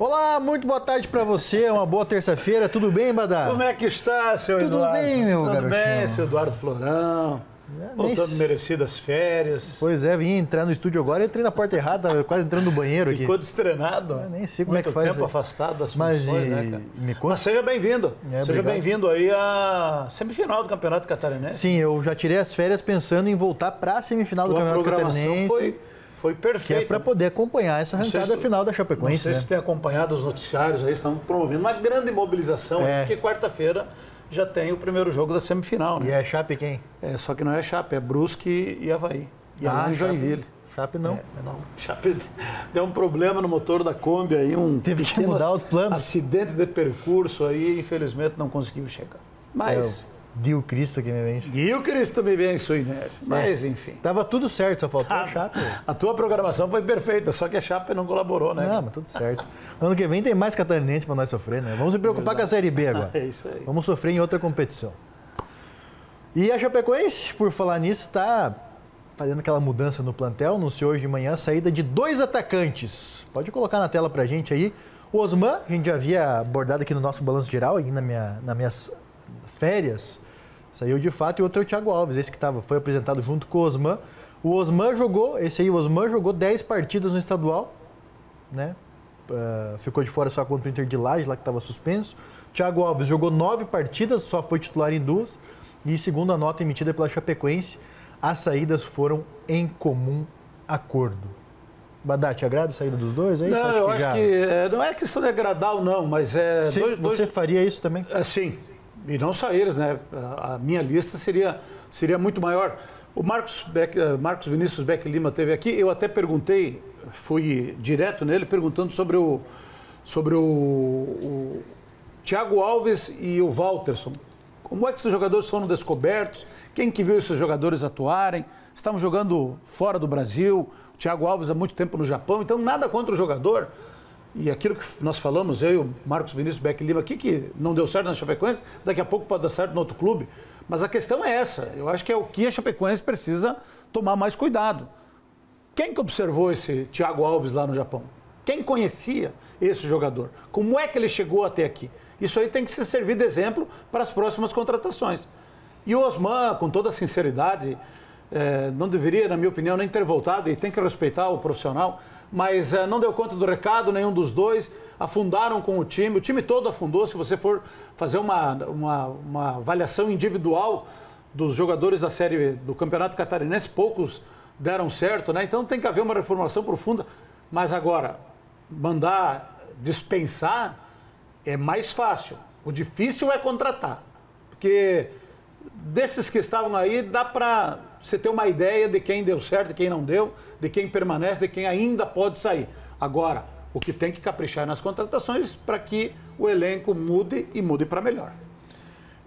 Olá, muito boa tarde para você, uma boa terça-feira. Tudo bem, Badá? Como é que está, seu Tudo Eduardo? Tudo bem, meu Tudo garotinho. bem, seu Eduardo Florão? É, Voltando merecidas férias. Pois é, vim entrar no estúdio agora, entrei na porta errada, quase entrando no banheiro Ficou aqui. Ficou destrenado. É, nem sei como é que faz. Muito tempo afastado das funções, Mas, e... né, cara? Me conta. Mas seja bem-vindo. É, seja bem-vindo aí à semifinal do Campeonato Catarinense. Sim, eu já tirei as férias pensando em voltar para a semifinal Tua do Campeonato Catarinense. Foi foi perfeito. Que é para poder acompanhar essa arrancada se, final da Chapecoense. Não sei né? se tem acompanhado os noticiários aí, estão promovendo uma grande mobilização, é. porque quarta-feira já tem o primeiro jogo da semifinal. Né? E é Chape quem? É, só que não é Chape, é Brusque e Havaí. E ah, é Joinville. Chape não. É, não. Chape deu um problema no motor da Kombi aí, um teve que mudar os planos. Acidente de percurso aí, infelizmente não conseguiu chegar. Mas é, Dio Cristo que me vence. Dio Cristo me vence, né? Mas, é. enfim. Tava tudo certo, só faltou tá. a chapa. A tua programação foi perfeita, só que a chapa não colaborou, né? Não, mas tudo certo. ano que vem tem mais catarinense para nós sofrer, né? Vamos se preocupar com a Série B agora. É isso aí. Vamos sofrer em outra competição. E a Chapecoense, por falar nisso, tá fazendo aquela mudança no plantel. Anunciou hoje de manhã a saída de dois atacantes. Pode colocar na tela para gente aí. O Osman, a gente já havia abordado aqui no nosso balanço geral, aí na minha, na minha férias, saiu de fato, e outro é o Thiago Alves, esse que tava, foi apresentado junto com o Osman. O Osman jogou, esse aí, o Osman jogou 10 partidas no estadual, né? Uh, ficou de fora só contra o Inter de Laje, lá que estava suspenso. Thiago Alves jogou 9 partidas, só foi titular em duas. E segundo a nota emitida pela Chapecoense, as saídas foram em comum acordo. Badá, te agrada a saída dos dois? É isso? Não, acho eu que acho já... que é, não é questão de agradar ou não, mas é. Eh, sim, dois, você dois... faria isso também? É, sim, e não só eles, né? A minha lista seria, seria muito maior. O Marcos, Beck, eh, Marcos Vinícius Beck Lima teve aqui, eu até perguntei, fui direto nele perguntando sobre o, sobre o, o Thiago Alves e o Walterson. Como é que esses jogadores foram descobertos? Quem que viu esses jogadores atuarem? Estavam jogando fora do Brasil, o Thiago Alves há muito tempo no Japão, então nada contra o jogador, e aquilo que nós falamos, eu e o Marcos Vinícius Beck Lima aqui, que não deu certo na Chapecoense, daqui a pouco pode dar certo no outro clube. Mas a questão é essa. Eu acho que é o que a Chapecoense precisa tomar mais cuidado. Quem que observou esse Thiago Alves lá no Japão? Quem conhecia esse jogador? Como é que ele chegou até aqui? Isso aí tem que se servir de exemplo para as próximas contratações. E o Osman, com toda sinceridade, é, não deveria, na minha opinião, nem ter voltado e tem que respeitar o profissional mas eh, não deu conta do recado nenhum dos dois. Afundaram com o time, o time todo afundou. Se você for fazer uma, uma, uma avaliação individual dos jogadores da série do Campeonato Catarinense, poucos deram certo, né? Então tem que haver uma reformulação profunda. Mas agora, mandar dispensar é mais fácil. O difícil é contratar. Porque desses que estavam aí, dá para você ter uma ideia de quem deu certo, de quem não deu, de quem permanece, de quem ainda pode sair. Agora, o que tem que caprichar nas contratações para que o elenco mude e mude para melhor.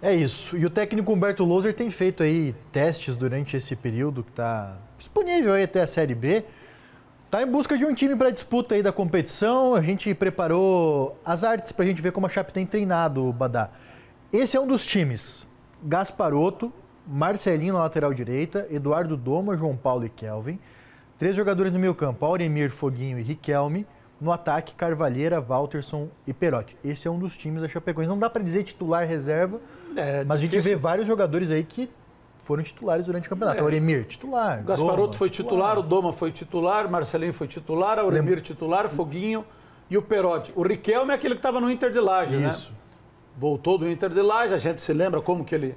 É isso. E o técnico Humberto Loser tem feito aí testes durante esse período que está disponível aí até a Série B. Está em busca de um time para disputa aí da competição. A gente preparou as artes para a gente ver como a Chape tem treinado o Badá. Esse é um dos times. Gasparoto, Marcelinho na lateral direita, Eduardo Doma, João Paulo e Kelvin. Três jogadores no meio campo, Auremir, Foguinho e Riquelme. No ataque, Carvalheira, Walterson e Perotti. Esse é um dos times da Chapecoense. Não dá para dizer titular reserva, é, mas difícil. a gente vê vários jogadores aí que foram titulares durante o campeonato. É. Auremir, titular. Gasparotto Doma, foi titular, titular, o Doma foi titular, Marcelinho foi titular, Auremir Lem... titular, Foguinho e o Perotti. O Riquelme é aquele que estava no Inter de Laje, né? Voltou do Inter de Laje, a gente se lembra como que ele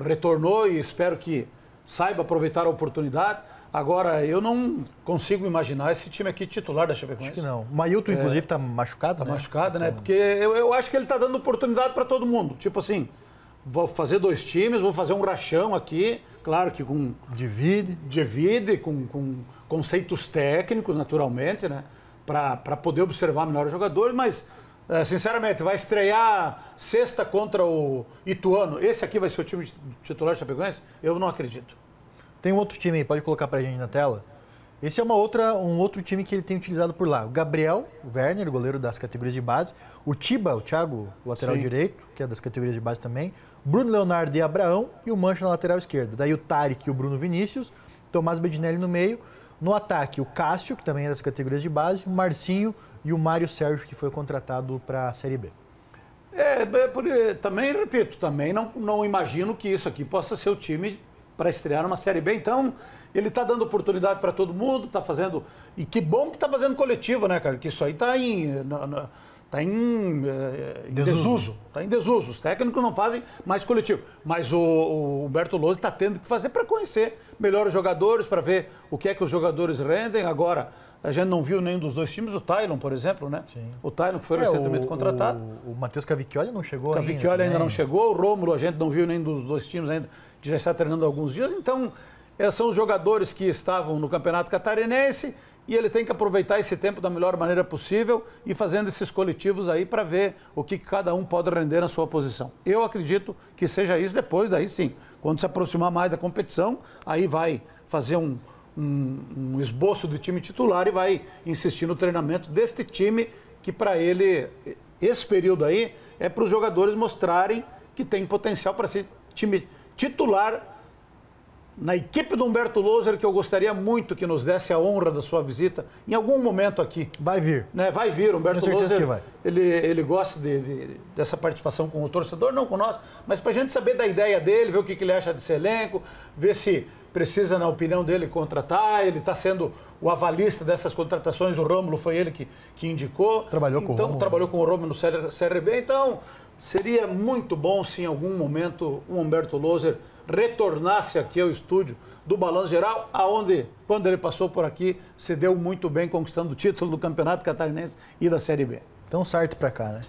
retornou e espero que saiba aproveitar a oportunidade. Agora, eu não consigo imaginar esse time aqui titular da Chapecoense. Acho que não. O Mailton, é, inclusive, está machucado, tá né? machucado, né? Então Porque eu, eu acho que ele está dando oportunidade para todo mundo. Tipo assim, vou fazer dois times, vou fazer um rachão aqui, claro que com... Divide. Divide, com, com conceitos técnicos, naturalmente, né? Para poder observar melhor os jogadores, mas é, sinceramente, vai estrear sexta contra o Ituano. Esse aqui vai ser o time titular de Chapecoense? Eu não acredito. Tem um outro time aí, pode colocar pra gente na tela? Esse é uma outra, um outro time que ele tem utilizado por lá. O Gabriel Werner, goleiro das categorias de base. O Tiba, o Thiago, lateral Sim. direito, que é das categorias de base também. Bruno Leonardo e Abraão. E o Mancha na lateral esquerda. Daí o Tarek e o Bruno Vinícius. Tomás Bedinelli no meio. No ataque, o Cássio, que também é das categorias de base. O Marcinho e o Mário Sérgio, que foi contratado para a Série B. É, é por, é, também, repito, também não, não imagino que isso aqui possa ser o time para estrear uma Série B. Então, ele está dando oportunidade para todo mundo, está fazendo. E que bom que está fazendo coletiva, né, cara? Que isso aí está em. Na, na Está em, eh, em, desuso. Está em desuso. Os técnicos não fazem mais coletivo. Mas o, o Humberto Lousa está tendo que fazer para conhecer melhor os jogadores, para ver o que é que os jogadores rendem. Agora, a gente não viu nenhum dos dois times, o Tylon, por exemplo, né? Sim. O Tylon que foi é, recentemente o, contratado. O, o Matheus Cavicchioli não chegou Cavicchioli ainda. Cavicchioli ainda não chegou. O Rômulo, a gente não viu nenhum dos dois times ainda, que já está treinando há alguns dias. Então, eh, são os jogadores que estavam no Campeonato Catarinense e ele tem que aproveitar esse tempo da melhor maneira possível e fazendo esses coletivos aí para ver o que cada um pode render na sua posição. Eu acredito que seja isso depois, daí sim. Quando se aproximar mais da competição, aí vai fazer um, um, um esboço do time titular e vai insistir no treinamento deste time, que para ele, esse período aí, é para os jogadores mostrarem que tem potencial para ser time titular na equipe do Humberto Loser, que eu gostaria muito que nos desse a honra da sua visita em algum momento aqui. Vai vir. Né? Vai vir, Humberto Loser. Que vai. Ele, ele gosta de, de, dessa participação com o torcedor, não com nós, mas para a gente saber da ideia dele, ver o que, que ele acha desse elenco, ver se precisa, na opinião dele, contratar. Ele está sendo o avalista dessas contratações, o Rômulo foi ele que, que indicou. Trabalhou então, com o então, Rômulo. Trabalhou com o Rômulo no CRB, então... Seria muito bom se em algum momento o Humberto Loser retornasse aqui ao estúdio do Balanço Geral, aonde, quando ele passou por aqui, se deu muito bem conquistando o título do Campeonato Catarinense e da Série B. Então, certo para cá, né?